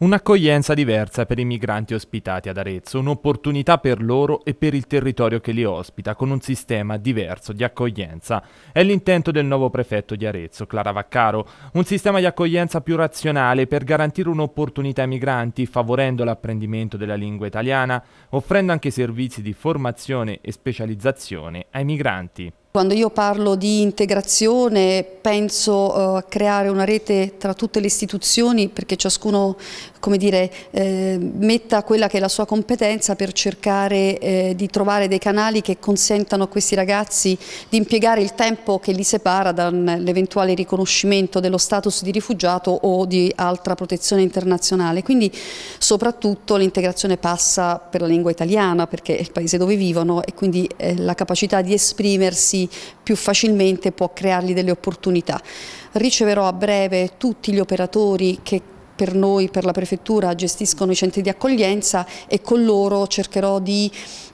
Un'accoglienza diversa per i migranti ospitati ad Arezzo, un'opportunità per loro e per il territorio che li ospita, con un sistema diverso di accoglienza. È l'intento del nuovo prefetto di Arezzo, Clara Vaccaro, un sistema di accoglienza più razionale per garantire un'opportunità ai migranti, favorendo l'apprendimento della lingua italiana, offrendo anche servizi di formazione e specializzazione ai migranti. Quando io parlo di integrazione penso eh, a creare una rete tra tutte le istituzioni perché ciascuno dire, eh, metta quella che è la sua competenza per cercare eh, di trovare dei canali che consentano a questi ragazzi di impiegare il tempo che li separa dall'eventuale riconoscimento dello status di rifugiato o di altra protezione internazionale. Quindi soprattutto l'integrazione passa per la lingua italiana perché è il paese dove vivono e quindi la capacità di esprimersi più facilmente può creargli delle opportunità. Riceverò a breve tutti gli operatori che per noi, per la prefettura, gestiscono i centri di accoglienza e con loro cercherò di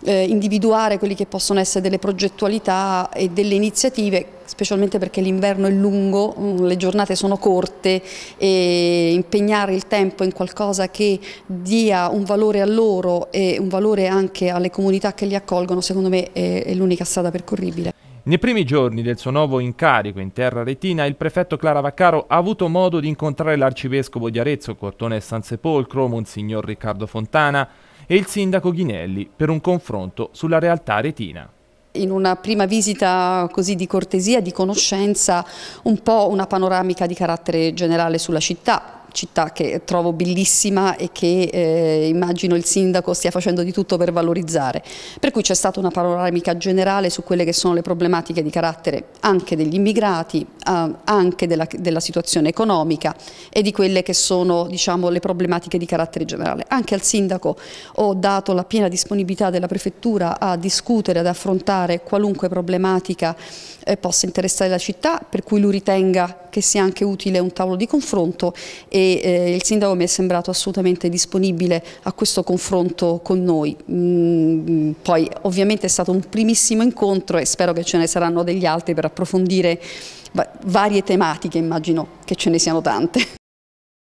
eh, individuare quelli che possono essere delle progettualità e delle iniziative, specialmente perché l'inverno è lungo, mm, le giornate sono corte e impegnare il tempo in qualcosa che dia un valore a loro e un valore anche alle comunità che li accolgono, secondo me è, è l'unica strada percorribile. Nei primi giorni del suo nuovo incarico in terra retina, il prefetto Clara Vaccaro ha avuto modo di incontrare l'arcivescovo di Arezzo, Cortone e San Sepolcro, Monsignor Riccardo Fontana, e il sindaco Ghinelli per un confronto sulla realtà retina in una prima visita così di cortesia, di conoscenza, un po' una panoramica di carattere generale sulla città, città che trovo bellissima e che eh, immagino il sindaco stia facendo di tutto per valorizzare. Per cui c'è stata una panoramica generale su quelle che sono le problematiche di carattere anche degli immigrati, Ehm, anche della, della, situazione economica e di quelle che sono diciamo, le problematiche di carattere generale. Anche al Sindaco ho dato la piena disponibilità della Prefettura a discutere, ad affrontare qualunque problematica eh, possa interessare la città, per cui lui ritenga che sia anche utile un tavolo di confronto e eh, il Sindaco mi è sembrato assolutamente disponibile a questo confronto con noi. Mm, poi ovviamente è stato un primissimo incontro e spero che ce ne saranno degli altri per approfondire varie tematiche, immagino che ce ne siano tante.